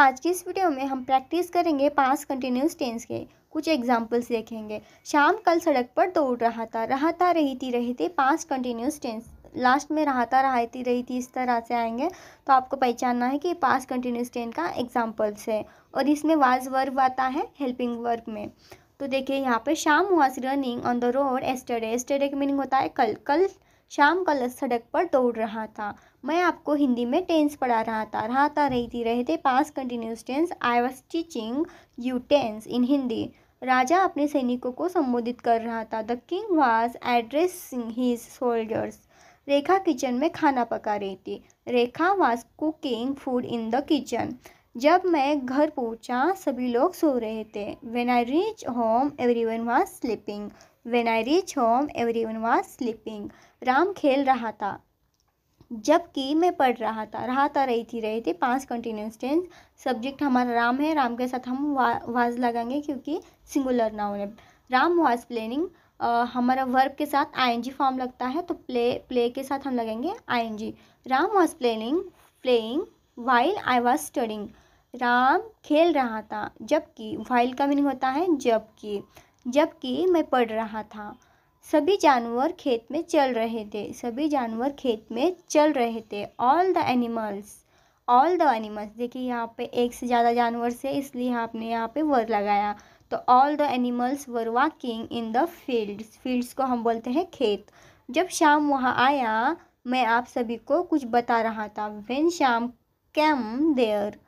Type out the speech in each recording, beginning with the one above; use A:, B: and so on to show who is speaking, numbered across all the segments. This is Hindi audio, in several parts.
A: आज की इस वीडियो में हम प्रैक्टिस करेंगे पास कंटिन्यूस टेंस के कुछ एग्जाम्पल्स देखेंगे शाम कल सड़क पर दौड़ रहा था रहा था रही थी रही थी पास कंटिन्यूस टेंस लास्ट में रहा था रहती रही थी इस तरह से आएंगे तो आपको पहचानना है कि पास कंटिन्यूस टेंस का एग्जाम्पल्स है और इसमें वाज वर्ब आता है हेल्पिंग वर्ब में तो देखिए यहाँ पर Shyam was running on the road yesterday yesterday का मीनिंग होता है कल कल शाम कल सड़क पर दौड़ रहा था मैं आपको हिंदी में टेंस पढ़ा रहा था रहा था रही थी रहते past continuous tense I was teaching you tense in Hindi राजा अपने सैनिकों को संबोधित कर रहा था the king was addressing his soldiers Rekha kitchen में खाना पका रही थी Rekha was cooking food in the kitchen जब मैं घर पहुंचा सभी लोग सो रहे थे when I reach home everyone was sleeping when I reach home everyone was sleeping Ram खेल रहा था जबकि मैं पढ़ रहा था रहाता रही थी रहे थे पांच कंटिन्यूस टेंस सब्जेक्ट हमारा राम है राम के साथ हम वा, वाज लगाएंगे क्योंकि सिंगुलर ना होने राम वाज प्लेनिंग हमारा वर्ब के साथ आईएनजी फॉर्म लगता है तो प्ले प्ले के साथ हम लगाएंगे ING Ram was planning playing while I was studying Ram खेल रहा था जबकि वाइल का मीनिंग होता है जबकि जबकि मैं पढ़ रहा था सभी जानवर खेत में चल रहे थे सभी जानवर खेत में चल रहे थे all the animals all the animals देखिए यहाँ पे एक से ज़्यादा जानवर से इसलिए आपने यहाँ पे वर लगाया तो all the animals were walking in the fields fields को हम बोलते हैं खेत जब शाम वहाँ आया मैं आप सभी को कुछ बता रहा था when Shyam came there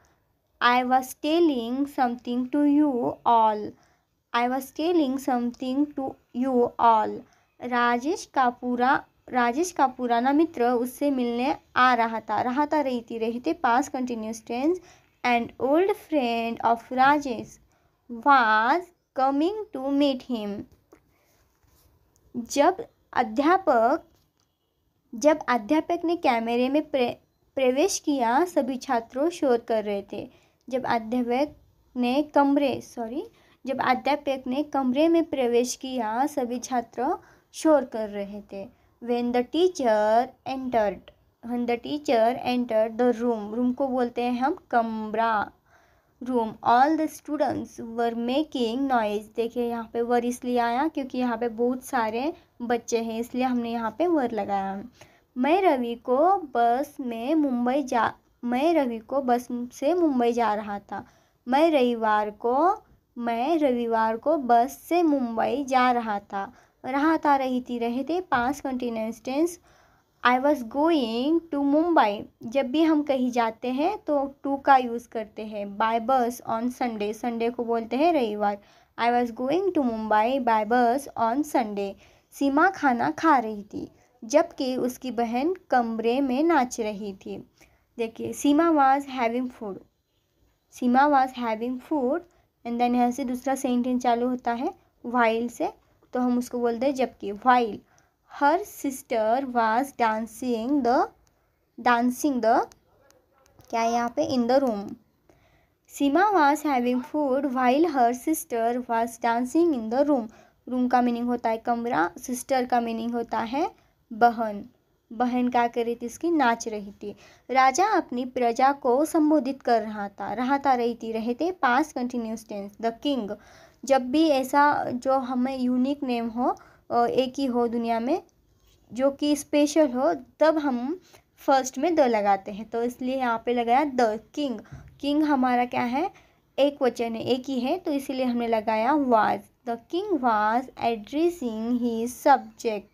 A: I was telling something to you all I was telling something to you all Rajesh का पूरा राजेश का पुराना मित्र उससे मिलने आ रहा था रहा था रहती रहते past continuous tense and old friend of Rajesh was coming to meet him जब अध्यापक जब अध्यापक ने कैमरे में प्रे, प्रवेश किया सभी छात्रों शोर कर रहे थे जब अध्यापक ने कमरे सॉरी जब अध्यापक ने कमरे में प्रवेश किया सभी छात्र शोर कर रहे थे when the teacher entered when the teacher entered the room room को बोलते हैं हम कमरा room all the students were making noise देखिए यहाँ पे वर इसलिए आया क्योंकि यहाँ पे बहुत सारे बच्चे हैं इसलिए हमने यहाँ पे वर लगाया मैं रवि को बस में मुंबई जा मैं रवि को बस से मुंबई जा रहा था मैं रविवार को मैं रविवार को बस से मुंबई जा रहा था रहा था रही थी रहे थे पाँच continuous tense I was going to Mumbai जब भी हम कहीं जाते हैं तो टू का यूज़ करते हैं bye bus on Sunday Sunday को बोलते हैं रविवार I was going to Mumbai by bus on Sunday Seema खाना खा रही थी जबकि उसकी बहन कमरे में नाच रही थी देखिए Seema was having food Seema was having food and then यहाँ से दूसरा सेंटेंस चालू होता है वाइल से तो हम उसको बोलते हैं जबकि while her sister was dancing the dancing the क्या है यहाँ पे in the room Seema was having food while her sister was dancing in the room room का मीनिंग होता है कमरा सिस्टर का मीनिंग होता है बहन बहन क्या कर रही थी उसकी नाच रही थी राजा अपनी प्रजा को संबोधित कर रहा था रहता रही थी रहते past continuous tense the king जब भी ऐसा जो हमें यूनिक नेम हो एक ही हो दुनिया में जो कि स्पेशल हो तब हम फर्स्ट में द लगाते हैं तो इसलिए यहाँ पे लगाया द किंग किंग हमारा क्या है एक वचन है एक ही है तो इसीलिए हमने लगाया was the king was addressing he subject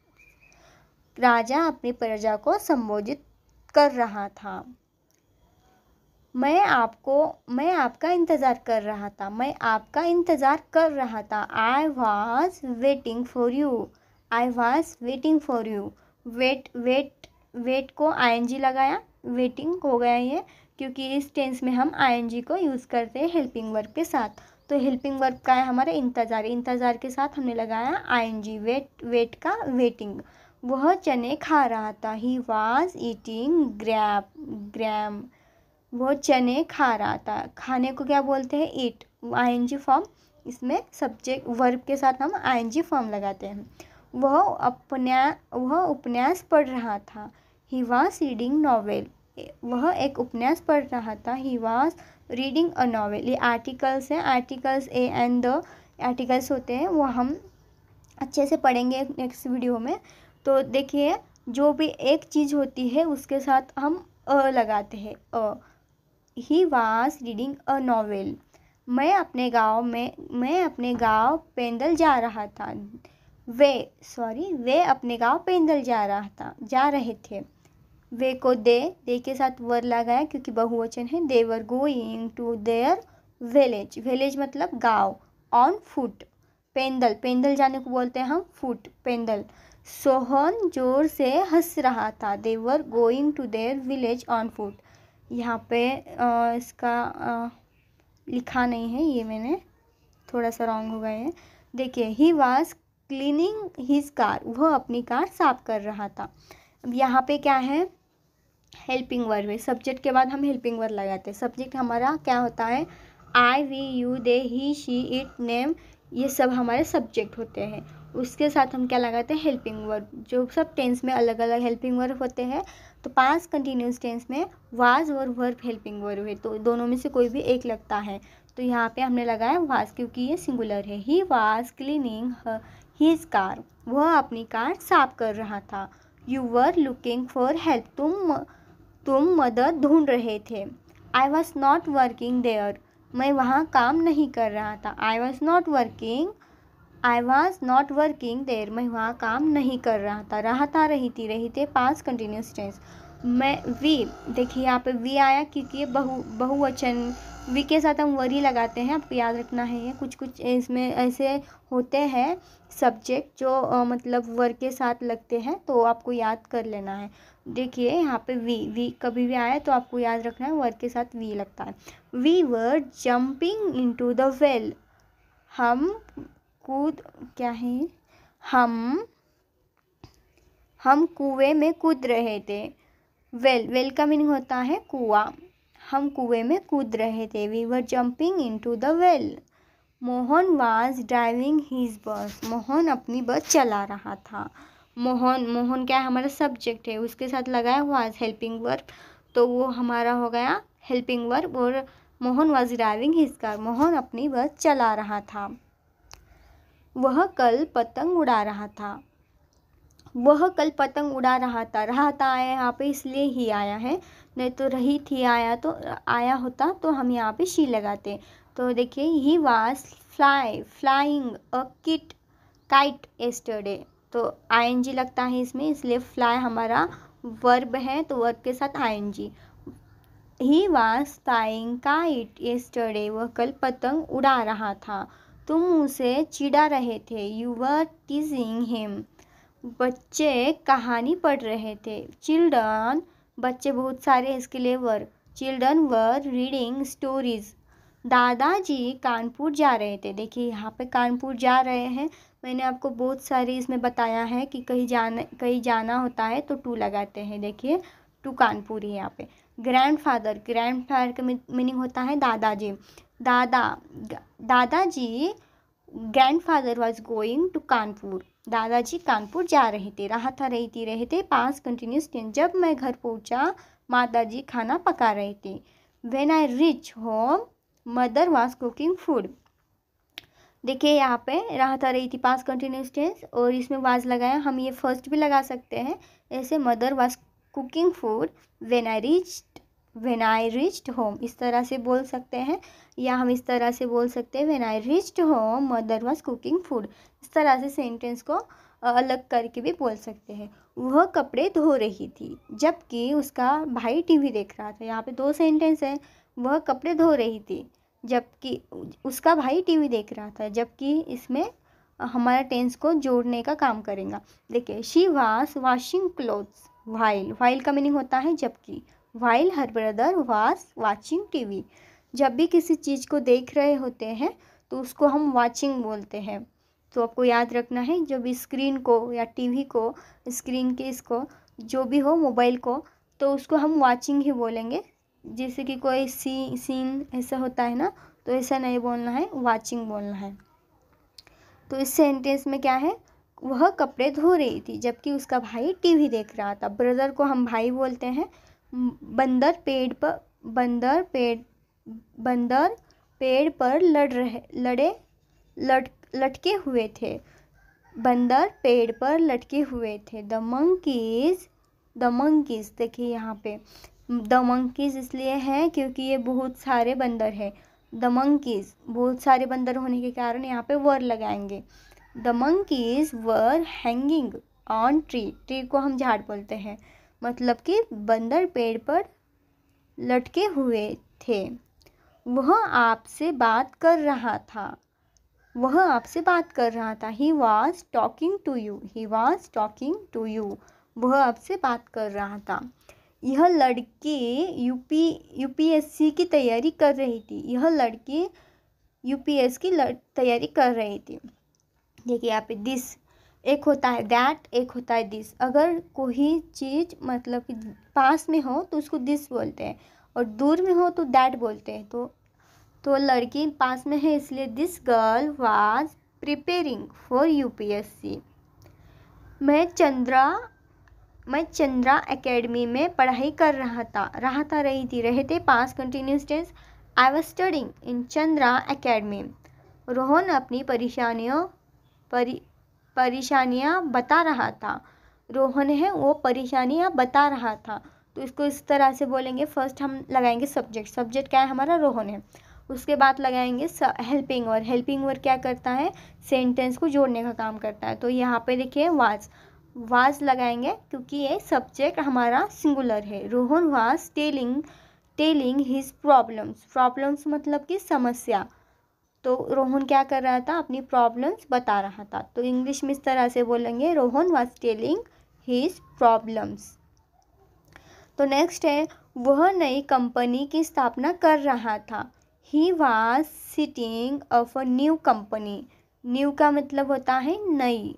A: राजा अपनी प्रजा को संबोधित कर रहा था मैं आपको मैं आपका इंतज़ार कर रहा था मैं आपका इंतज़ार कर रहा था I was waiting for you I was waiting for you wait wait wait को आई लगाया वेटिंग हो गया ये क्योंकि इस टेंस में हम आई को यूज़ करते हैं हेल्पिंग वर्ब के साथ तो हेल्पिंग वर्ब का है हमारा इंतज़ार इंतज़ार के साथ हमने लगाया आई वेट वेट का वेटिंग वह चने खा रहा था he was eating grape gram वह चने खा रहा था खाने को क्या बोलते हैं eat I N G form इसमें सब्जेक्ट वर्ब के साथ हम आई एन जी फॉर्म लगाते हैं वह अपना वह उपन्यास पढ़ रहा था ही वाज रीडिंग नॉवेल वह एक उपन्यास पढ़ रहा था he was reading a novel ये आर्टिकल्स हैं articles A and the articles होते हैं वो हम अच्छे से पढ़ेंगे नेक्स्ट वीडियो में तो देखिए जो भी एक चीज़ होती है उसके साथ हम अ लगाते हैं अ ही वास रीडिंग अ नावल मैं अपने गांव में मैं अपने गांव पैदल जा रहा था वे सॉरी वे अपने गांव पैदल जा रहा था जा रहे थे वे को दे दे के साथ वर लगाया क्योंकि बहुवचन है they were going to their village village मतलब गांव ऑन फुट पेंदल पेंदल जाने को बोलते हैं हम फुट पेंदल सोहन जोर से हंस रहा था they were going to their village on foot यहाँ पे आ, इसका आ, लिखा नहीं है ये मैंने थोड़ा सा रॉन्ग हो गया है देखिए he was cleaning his car वह अपनी कार साफ कर रहा था अब यहाँ पे क्या है हेल्पिंग वर्ब में सब्जेक्ट के बाद हम हेल्पिंग वर्ब लगाते हैं सब्जेक्ट हमारा क्या होता है I we you they he she it name ये सब हमारे सब्जेक्ट होते हैं उसके साथ हम क्या लगाते हैं हेल्पिंग वर्ब जो सब टेंस में अलग अलग हेल्पिंग वर्ब होते हैं तो पांच कंटिन्यूस टेंस में वाज और वर्ब हेल्पिंग वर्ब है तो दोनों में से कोई भी एक लगता है तो यहाँ पे हमने लगाया वाज क्योंकि ये सिंगुलर है he was cleaning his car वह अपनी कार साफ कर रहा था you were looking for help तुम तुम मदद ढूंढ रहे थे I was not working there मैं वहाँ काम नहीं कर रहा था I was not working I was not working there मैं वहाँ काम नहीं कर रहा था रहा था रही थी रही थे पास कंटिन्यूस टेंस मैं वी देखिए यहाँ पे वी आया क्योंकि ये बहु बहुवचन वी के साथ हम वरी लगाते हैं आपको याद रखना है ये कुछ कुछ इसमें ऐसे होते हैं सब्जेक्ट जो आ, मतलब वर के साथ लगते हैं तो आपको याद कर लेना है देखिए यहाँ पे वी वी कभी भी आया तो आपको याद रखना है वर के साथ वी लगता है we were jumping into the well हम कूद क्या है हम हम कुएं में कूद रहे थे वेल वेल का मीनिंग होता है कुआ हम कुएं में कूद रहे थे we were jumping into the well Mohan was driving his bus Mohan अपनी बस चला रहा था मोहन मोहन क्या है हमारा सब्जेक्ट है उसके साथ लगाया वाज हेल्पिंग वर्क तो वो हमारा हो गया हेल्पिंग वर्क और Mohan was driving his car Mohan अपनी बस चला रहा था वह कल पतंग उड़ा रहा था वह कल पतंग उड़ा रहा था रहा था आया यहाँ पे इसलिए ही आया है नहीं तो रही थी आया तो आया होता तो हम यहाँ पे शी लगाते तो देखिए he was fly flying a kit kite yesterday तो आईएनजी लगता है इसमें इसलिए फ्लाई हमारा वर्ब है तो वर्ब के साथ ING he was flying kite yesterday वह कल पतंग उड़ा रहा था तुम उसे चिढ़ा रहे थे यू वर टीजिंग हिम बच्चे कहानी पढ़ रहे थे चिल्ड्रन बच्चे बहुत सारे इसके लिए were children were reading stories दादाजी कानपुर जा रहे थे देखिए यहाँ पे कानपुर जा रहे हैं मैंने आपको बहुत सारी इसमें बताया है कि कहीं जाना कहीं जाना होता है तो टू लगाते हैं देखिए टू कानपुर ही यहाँ पे ग्रैंडफादर ग्रैंडफादर का मीनिंग होता है दादाजी दादा दादाजी grandfather was going to Kanpur दादाजी कानपुर जा रहे थे रहा था रहती रहे थे पास कंटिन्यूस टेन जब मैं घर पहुंचा माताजी खाना पका रहे थे when I reach home mother was cooking food देखिए यहाँ पे रहा था रही थी पास कंटिन्यूस टेंस और इसमें वाज लगाया हम ये फर्स्ट भी लगा सकते हैं ऐसे mother was cooking food when I reach when I reached home इस तरह से बोल सकते हैं या हम इस तरह से बोल सकते हैं when I reached home mother was cooking food इस तरह से सेंटेंस को अलग करके भी बोल सकते हैं वह कपड़े धो रही थी जबकि उसका भाई टीवी देख रहा था यहाँ पे दो सेंटेंस है वह कपड़े धो रही थी जबकि उसका भाई टीवी देख रहा था जबकि इसमें हमारा टेंस को जोड़ने का काम करेगा देखिए she was washing clothes while while का मीनिंग होता है जबकि while her brother was watching TV जब भी किसी चीज़ को देख रहे होते हैं तो उसको हम वाचिंग बोलते हैं तो आपको याद रखना है जब स्क्रीन को या टीवी को स्क्रीन के इसको जो भी हो मोबाइल को तो उसको हम वाचिंग ही बोलेंगे जैसे कि कोई सी सीन ऐसा होता है ना तो ऐसा नहीं बोलना है वाचिंग बोलना है तो इस सेंटेंस में क्या है वह कपड़े धो रही थी जबकि उसका भाई टीवी देख रहा था ब्रदर को हम भाई बोलते हैं बंदर पेड़ पर बंदर पेड़ बंदर पेड़ पर लड़ रहे लड़े लट लटके हुए थे बंदर पेड़ पर लटके हुए थे द मंकीज द मंकीज देखिए यहाँ पे द मंकीज इसलिए हैं क्योंकि ये बहुत सारे बंदर है द मंकीज बहुत सारे बंदर होने के कारण यहाँ पे वर लगाएंगे the monkeys were hanging on tree tree को हम झाड़ बोलते हैं मतलब कि बंदर पेड़ पर लटके हुए थे वह आपसे बात कर रहा था वह आपसे बात कर रहा था he was talking to you he was talking to you वह आपसे बात कर रहा था यह लड़के यूपी यूपीएससी की तैयारी कर रही थी यह लड़की यूपीएस की तैयारी कर रही थी देखिए यहाँ पे दिस एक होता है दैट एक होता है दिस अगर कोई चीज़ मतलब कि पास में हो तो उसको दिस बोलते हैं और दूर में हो तो दैट बोलते हैं तो तो लड़की पास में है इसलिए this girl was preparing for UPSC मैं चंद्रा मैं चंद्रा एकेडमी में पढ़ाई कर रहा था रहा था रही थी रहे थे past continuous tense I was studying in Chandra academy Rohan अपनी परेशानियों परी परेशानियाँ बता रहा था रोहन है वो परेशानियाँ बता रहा था तो इसको इस तरह से बोलेंगे फर्स्ट हम लगाएंगे सब्जेक्ट सब्जेक्ट क्या है हमारा रोहन है उसके बाद लगाएंगे हेल्पिंग और हेल्पिंग वर क्या करता है सेंटेंस को जोड़ने का काम करता है तो यहाँ पे देखिए वाज वाज लगाएंगे क्योंकि ये सब्जेक्ट हमारा सिंगुलर है Rohan was telling telling his problems problems मतलब कि समस्या तो रोहन क्या कर रहा था अपनी प्रॉब्लम्स बता रहा था तो इंग्लिश में इस तरह से बोलेंगे Rohan was telling his problems तो नेक्स्ट है वह नई कंपनी की स्थापना कर रहा था he was sitting of a new company new का मतलब होता है नई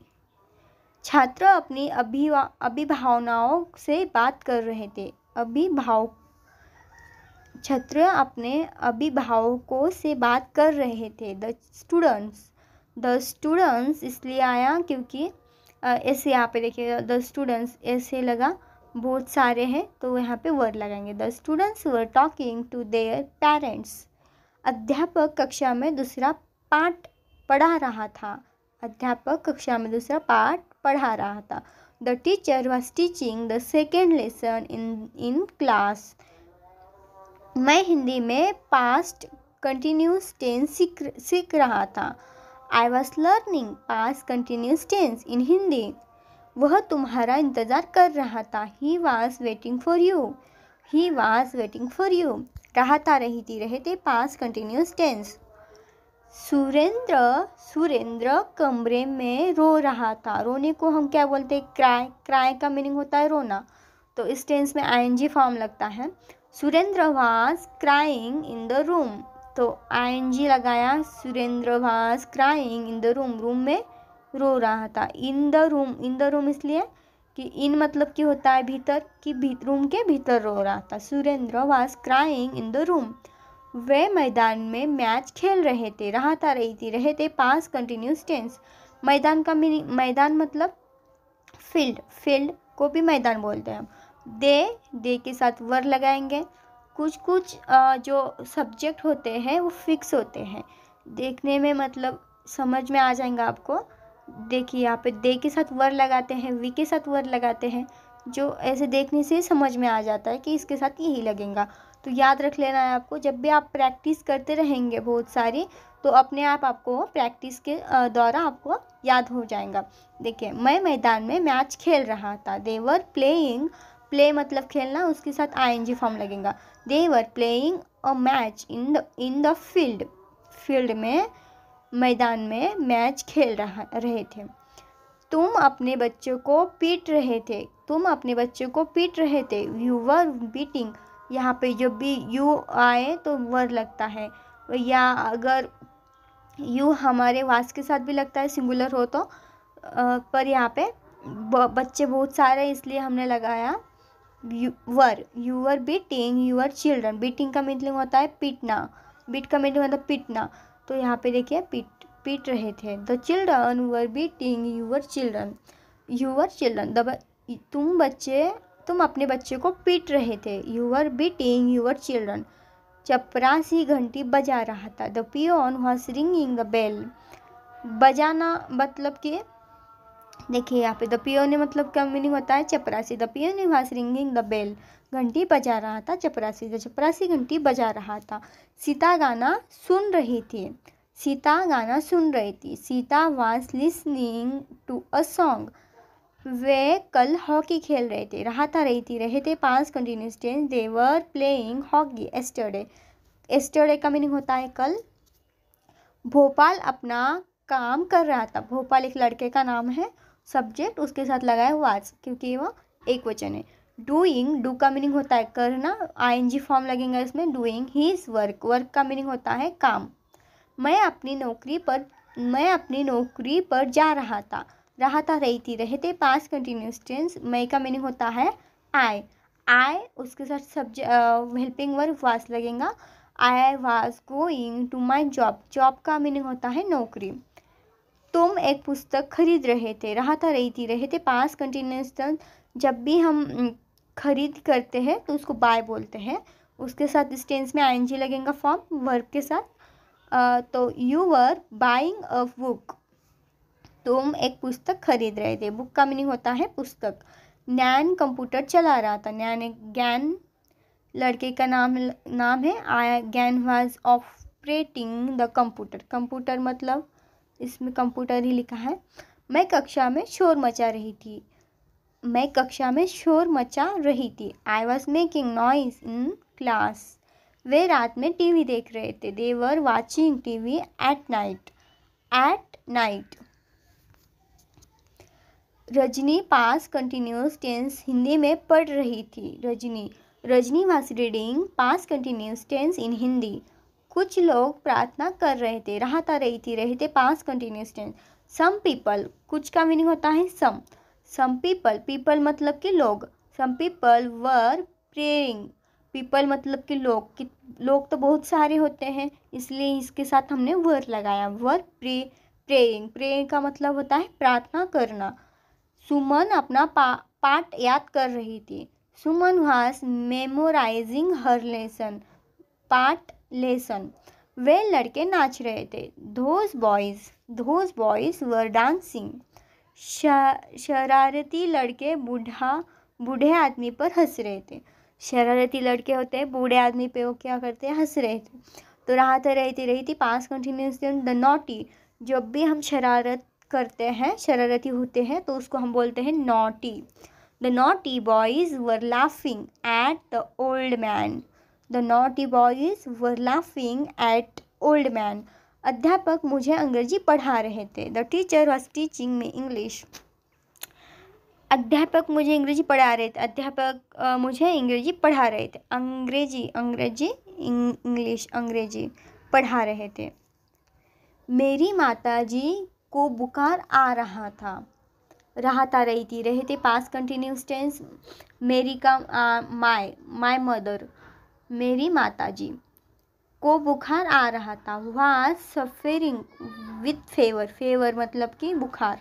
A: छात्र अपनी अभिवा अभिभावनाओं से बात कर रहे थे अभिभाव छात्र अपने अभिभावकों से बात कर रहे थे द स्टूडेंट्स द स्टूडेंट्स इसलिए आया क्योंकि ऐसे यहाँ पे देखिए द स्टूडेंट्स ऐसे लगा बहुत सारे हैं तो यहाँ पे वर्ड लगाएंगे the students were talking to their parents अध्यापक कक्षा में दूसरा पाठ पढ़ा रहा था अध्यापक कक्षा में दूसरा पाठ पढ़ा रहा था the teacher was teaching the second lesson in in class मैं हिंदी में पास्ट कंटिन्यूस टेंस सीख सीख रहा था I was learning past continuous tense in Hindi वह तुम्हारा इंतज़ार कर रहा था he was waiting for you he was waiting for you रहता रहती रहते past continuous tense Surendra Surendra कमरे में रो रहा था रोने को हम क्या बोलते हैं क्राई क्राई का मीनिंग होता है रोना तो इस टेंस में आई फॉर्म लगता है Surendra was crying in the room तो आई एन जी लगाया Surendra was crying in the room room में रो रहा था in the room in the room इसलिए कि इन मतलब कि होता है भीतर कि भी, रूम के भीतर रो रहा था Surendra was crying in the room वे मैदान में मैच खेल रहे थे रहा था रही थी रहे थे पास कंटिन्यूस टेंस मैदान का मैदान मतलब फील्ड फील्ड को भी मैदान बोलते हैं हम दे दे के साथ वर लगाएंगे कुछ कुछ जो सब्जेक्ट होते हैं वो फिक्स होते हैं देखने में मतलब समझ में आ जाएगा आपको देखिए यहाँ पे दे के साथ वर लगाते हैं वी के साथ वर लगाते हैं जो ऐसे देखने से समझ में आ जाता है कि इसके साथ यही लगेगा तो याद रख लेना है आपको जब भी आप प्रैक्टिस करते रहेंगे बहुत सारी तो अपने आप आपको प्रैक्टिस के द्वारा आपको याद हो जाएगा देखिए मैं मैदान में मैच खेल रहा था देवर प्लेइंग प्ले मतलब खेलना उसके साथ आई एन जी फॉर्म लगेगा were playing a match in the in the field field में मैदान में मैच खेल रहा रहे थे तुम अपने बच्चों को पीट रहे थे तुम अपने बच्चों को पीट रहे थे यू वर बीटिंग यहाँ पे जो भी यू आए तो वर लगता है या अगर यू हमारे वास के साथ भी लगता है सिंगुलर हो तो आ, पर यहाँ पे बच्चे बहुत सारे इसलिए हमने लगाया were your beating your children beating का मीटिंग होता है पीटना बीट का होता मतलब पीटना तो यहाँ पे देखिए पीट पीट रहे थे the children were beating your children your children the तुम बच्चे तुम अपने बच्चे को पीट रहे थे यूअर बीटिंग यूअर चिल्ड्रन चपरासी घंटी बजा रहा था the peon was ringing the bell बजाना मतलब कि देखिए यहाँ पे द ने मतलब क्या मीनिंग होता है चपरासी द ने वाज रिंगिंग द बेल घंटी बजा रहा था चपरासी द चपरासी घंटी बजा रहा था सीता गाना सुन रही थी सीता गाना सुन रही थी Sita was listening to a song वे कल हॉकी खेल रहे थे रहा था रही थी रहे थे पांच continuous tense they were playing hockey yesterday yesterday का मीनिंग होता है कल भोपाल अपना काम कर रहा था भोपाल एक लड़के का नाम है सब्जेक्ट उसके साथ लगाया वाज क्योंकि वह एक वचन है डूइंग डू का मीनिंग होता है करना आईएनजी फॉर्म लगेगा इसमें डूइंग इज वर्क वर्क का मीनिंग होता है काम मैं अपनी नौकरी पर मैं अपनी नौकरी पर जा रहा था रहा था रही थी रहते पास कंटिन्यूस टेंस मैं का मीनिंग होता है आई आई उसके साथ सब्जे हेल्पिंग वर्क वास लगेगा I was going to my job job का मीनिंग होता है नौकरी तुम एक पुस्तक खरीद रहे थे रहा था रही थी रहे थे पास कंटिन्यूस जब भी हम खरीद करते हैं तो उसको बाय बोलते हैं उसके साथ इस टेंस में आई लगेगा फॉर्म वर्ब के साथ तो you were buying a book तुम एक पुस्तक खरीद रहे थे बुक का मीनिंग होता है पुस्तक नैन कंप्यूटर चला रहा था नैन एक ज्ञान लड़के का नाम नाम है आया Gyan was operating the computer computer मतलब इसमें कंप्यूटर ही लिखा है मैं कक्षा में शोर मचा रही थी मैं कक्षा में शोर मचा रही थी I was making noise in class वे रात में टीवी देख रहे थे they were watching TV at night at night Rajni past continuous tense Hindi में पढ़ रही थी Rajni Rajni was reading past continuous tense in Hindi कुछ लोग प्रार्थना कर रहे थे रहता रही थी रहे थे past continuous tense some people कुछ का मीनिंग होता है सम सम पीपल पीपल मतलब कि लोग सम पीपल वर प्रेयरिंग पीपल मतलब कि लोग कि लोग तो बहुत सारे होते हैं इसलिए इसके साथ हमने वर लगाया वर प्रे प्रेइंग प्रेइंग का मतलब होता है प्रार्थना करना सुमन अपना पा पाठ याद कर रही थी Suman was memorising her lesson पाठ लेसन वे लड़के नाच रहे थे those boys those boys were dancing शरारती लड़के बूढ़ा बूढ़े आदमी पर हंस रहे थे शरारती लड़के होते हैं बूढ़े आदमी पे वो क्या करते हैं हंस रहे थे तो रहा था रहती रही थी पास कंटिन्यूसली द नॉटी जब भी हम शरारत करते हैं शरारती होते हैं तो उसको हम बोलते हैं naughty the naughty boys were laughing at the old man the naughty boys were laughing at old man अध्यापक मुझे अंग्रेजी पढ़ा रहे थे the teacher was teaching me English अध्यापक मुझे अंग्रेजी पढ़ा रहे थे अध्यापक मुझे अंग्रेजी पढ़ा रहे थे अंग्रेजी अंग्रेजी इंग्लिश अंग्रेजी पढ़ा रहे थे मेरी माता जी को बुखार आ रहा था रहता रही थी रहे थे पास कंटिन्यूस टेंस मेरी का माय माय मदर मेरी माताजी को बुखार आ रहा था was suffering with fever fever मतलब कि बुखार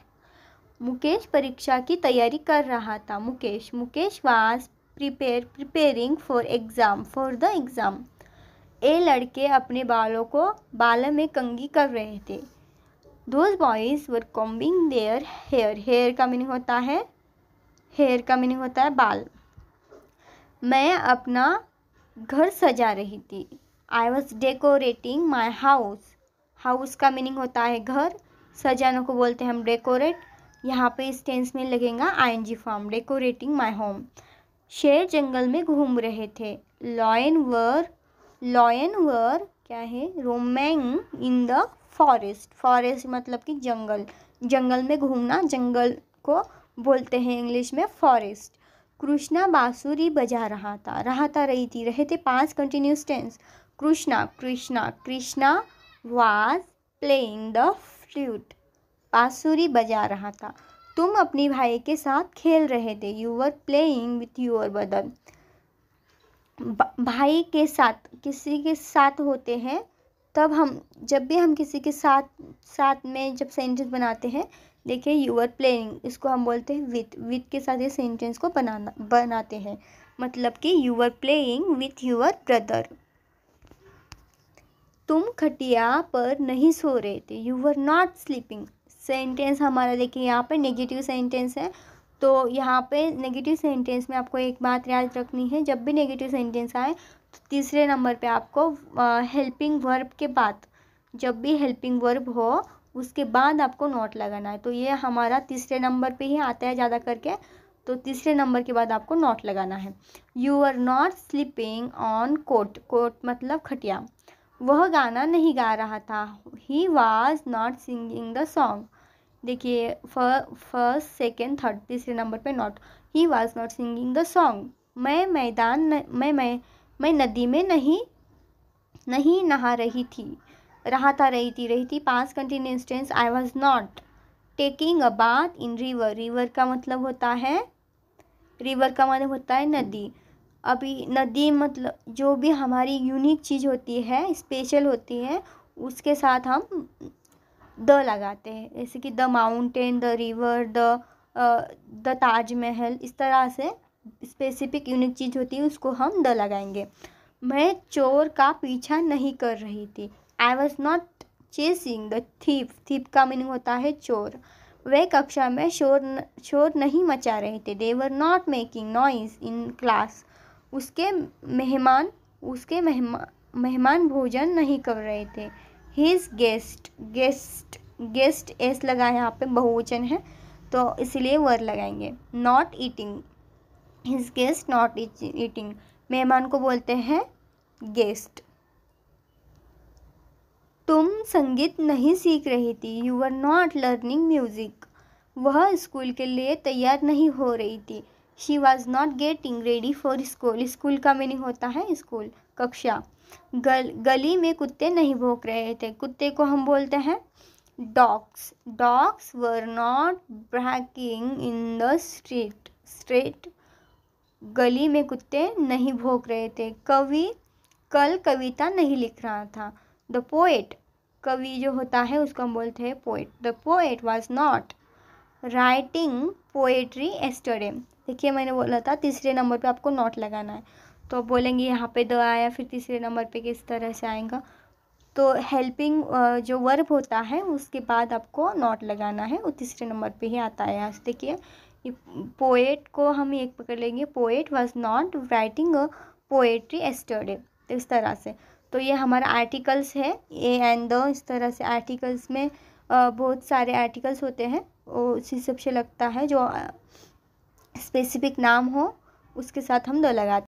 A: मुकेश परीक्षा की तैयारी कर रहा था Mukesh Mukesh was prepare preparing for exam for the exam ए लड़के अपने बालों को बाल में कंगी कर रहे थे those boys were combing their hair hair का मीनिंग होता है हेयर का मीनिंग होता है बाल मैं अपना घर सजा रही थी I was decorating my house house का मीनिंग होता है घर सजाने को बोलते हैं हम डेकोरेट यहाँ पे इस टेंस में लगेगा I N G form decorating my home शेर जंगल में घूम रहे थे लॉयन वर लॉयन वर क्या है roaming in the forest forest मतलब कि जंगल जंगल में घूमना जंगल को बोलते हैं इंग्लिश में फॉरेस्ट कृष्णा बांसुरी बजा रहा था रहा था रही थी रहे थे पांच continuous tense Krishna Krishna Krishna was playing the flute बांसुरी बजा रहा था तुम अपने भाई के साथ खेल रहे थे you are playing with your बदन भाई के साथ किसी के साथ होते हैं तब हम जब भी हम किसी के साथ साथ में जब सेंटेंस बनाते हैं देखिए यू आर प्लेइंग इसको हम बोलते हैं विथ विथ के साथ ये सेंटेंस को बनाना बनाते हैं मतलब कि you are playing with your brother तुम खटिया पर नहीं सो रहे थे you are not sleeping sentence हमारा देखिए यहाँ पे नेगेटिव सेंटेंस है तो यहाँ पे नेगेटिव सेंटेंस में आपको एक बात याद रखनी है जब भी नेगेटिव सेंटेंस आए तो तीसरे नंबर पे आपको हेल्पिंग वर्ब के बाद जब भी हेल्पिंग वर्ब हो उसके बाद आपको नॉट लगाना है तो ये हमारा तीसरे नंबर पे ही आता है ज़्यादा करके तो तीसरे नंबर के बाद आपको नॉट लगाना है you are not sleeping on cot cot मतलब खटिया वह गाना नहीं गा रहा था he was not singing the song देखिए फर्स्ट सेकेंड थर्ड तीसरे नंबर पे not he was not singing the song मैं मैदान मैं मैं मैं नदी में नहीं नहीं नहा रही थी रहा था रही थी रही थी past continuous tense I was not taking a bath in river river का मतलब होता है रिवर का मतलब होता है नदी अभी नदी मतलब जो भी हमारी यूनिक चीज़ होती है स्पेशल होती है उसके साथ हम द लगाते हैं जैसे कि the mountain the river the the Taj Mahal इस तरह से स्पेसिफिक यूनिक चीज़ होती है उसको हम द लगाएंगे मैं चोर का पीछा नहीं कर रही थी I was not chasing the thief thief का मीनिंग होता है चोर वे कक्षा में शोर शोर नहीं मचा रहे थे they were not making noise in class उसके मेहमान उसके मेहमान मेहमान भोजन नहीं कर रहे थे his guest guest guest S लगा यहाँ पे बहुवचन है तो इसलिए वर लगाएंगे not eating his guest not eating मेहमान को बोलते हैं गेस्ट तुम संगीत नहीं सीख रही थी you are not learning music वह स्कूल के लिए तैयार नहीं हो रही थी she was not getting ready for school school का मीनिंग होता है स्कूल कक्षा गल गली में कुत्ते नहीं भोंक रहे थे कुत्ते को हम बोलते हैं dogs dogs were not barking in the street street गली में कुत्ते नहीं भोंक रहे थे कवि कल कविता नहीं लिख रहा था द पोएट कवि जो होता है उसको हम बोलते हैं poet the poet was not writing poetry yesterday देखिए मैंने बोला था तीसरे नंबर पे आपको नॉट लगाना है तो आप बोलेंगे यहाँ पे द आया फिर तीसरे नंबर पे किस तरह से आएगा तो हेल्पिंग जो वर्ब होता है उसके बाद आपको नॉट लगाना है वो तीसरे नंबर पे ही आता है यहाँ देखिए पोएट को हम एक पकड़ लेंगे poet was not writing poetry yesterday इस तरह से तो ये हमारा आर्टिकल्स है ए एंड द इस तरह से आर्टिकल्स में बहुत सारे आर्टिकल्स होते हैं उस उसी सबसे लगता है जो स्पेसिफिक नाम हो उसके साथ हम द लगाते